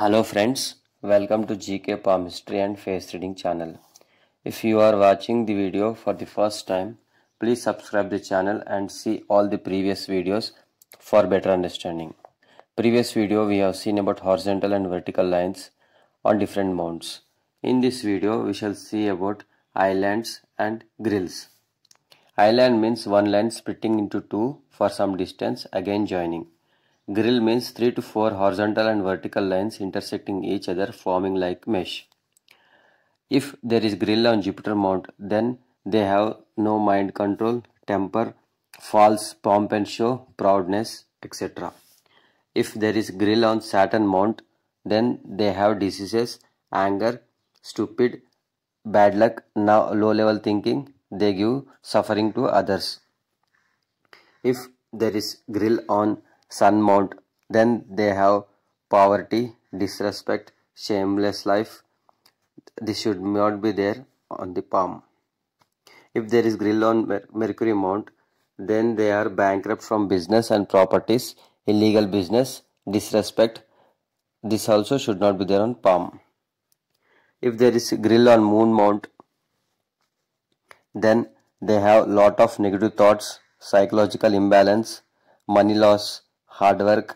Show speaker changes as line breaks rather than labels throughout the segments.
Hello friends, welcome to GK Palm History and Face Reading channel. If you are watching the video for the first time, please subscribe the channel and see all the previous videos for better understanding. Previous video we have seen about horizontal and vertical lines on different mounts. In this video we shall see about islands and grills. Island means one line splitting into two for some distance again joining. Grill means 3 to 4 horizontal and vertical lines intersecting each other forming like mesh. If there is grill on Jupiter mount then they have no mind control, temper, false pomp and show, proudness etc. If there is grill on Saturn mount then they have diseases, anger, stupid, bad luck, now low level thinking, they give suffering to others. If there is grill on Sun mount, Then they have poverty, disrespect, shameless life. This should not be there on the palm. If there is grill on Mercury Mount, then they are bankrupt from business and properties, illegal business, disrespect. This also should not be there on palm. If there is grill on Moon Mount, then they have lot of negative thoughts, psychological imbalance, money loss, hard work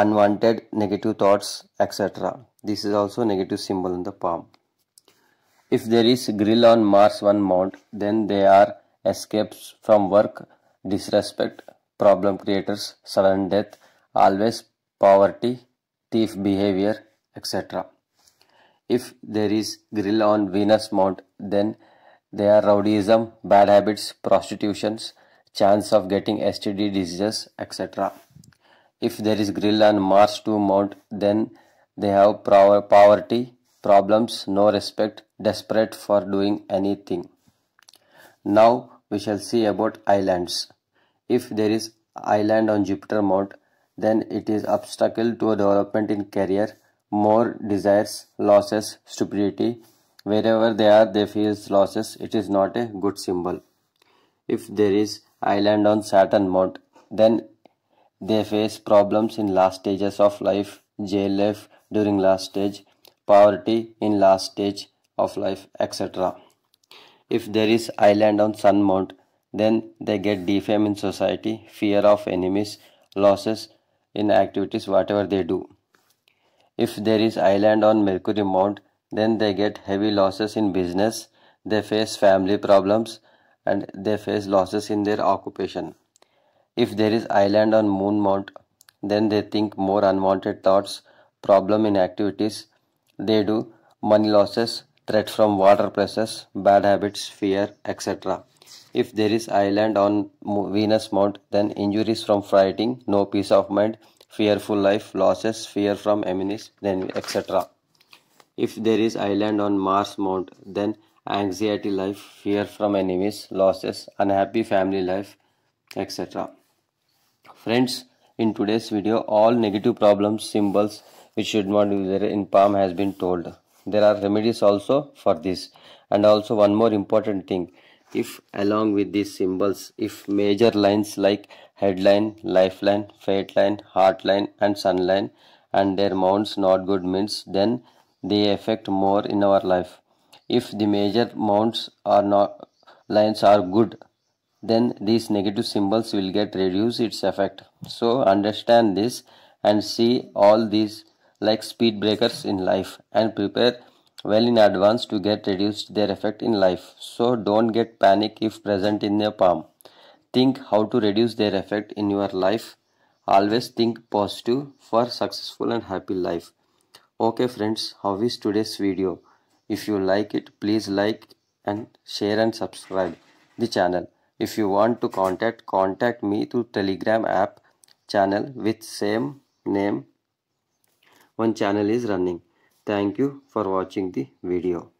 unwanted negative thoughts etc this is also negative symbol in the palm if there is grill on mars one mount then they are escapes from work disrespect problem creators sudden death always poverty thief behavior etc if there is grill on venus mount then they are rowdyism bad habits prostitutions chance of getting std diseases etc if there is grill on Mars to Mount, then they have poverty, problems, no respect, desperate for doing anything. Now we shall see about islands. If there is island on Jupiter Mount, then it is obstacle to development in career, more desires, losses, stupidity. Wherever they are, they feel losses. It is not a good symbol. If there is island on Saturn Mount, then they face problems in last stages of life, jail life during last stage, poverty in last stage of life, etc. If there is island on Sun Mount, then they get defame in society, fear of enemies, losses in activities, whatever they do. If there is island on Mercury Mount, then they get heavy losses in business, they face family problems, and they face losses in their occupation. If there is island on moon mount, then they think more unwanted thoughts, problem in activities, they do, money losses, threat from water pressures, bad habits, fear, etc. If there is island on Venus mount, then injuries from fighting, no peace of mind, fearful life, losses, fear from enemies, then etc. If there is island on Mars mount, then anxiety life, fear from enemies, losses, unhappy family life, etc. Friends, in today's video, all negative problems symbols which should not be there in palm has been told. There are remedies also for this. And also one more important thing, if along with these symbols, if major lines like headline, lifeline, fate line, heartline and sunline and their mounts not good means, then they affect more in our life. If the major mounts are not lines are good then these negative symbols will get reduce its effect so understand this and see all these like speed breakers in life and prepare well in advance to get reduced their effect in life so don't get panic if present in your palm think how to reduce their effect in your life always think positive for successful and happy life okay friends how is today's video if you like it please like and share and subscribe the channel if you want to contact, contact me through Telegram app channel with same name. One channel is running. Thank you for watching the video.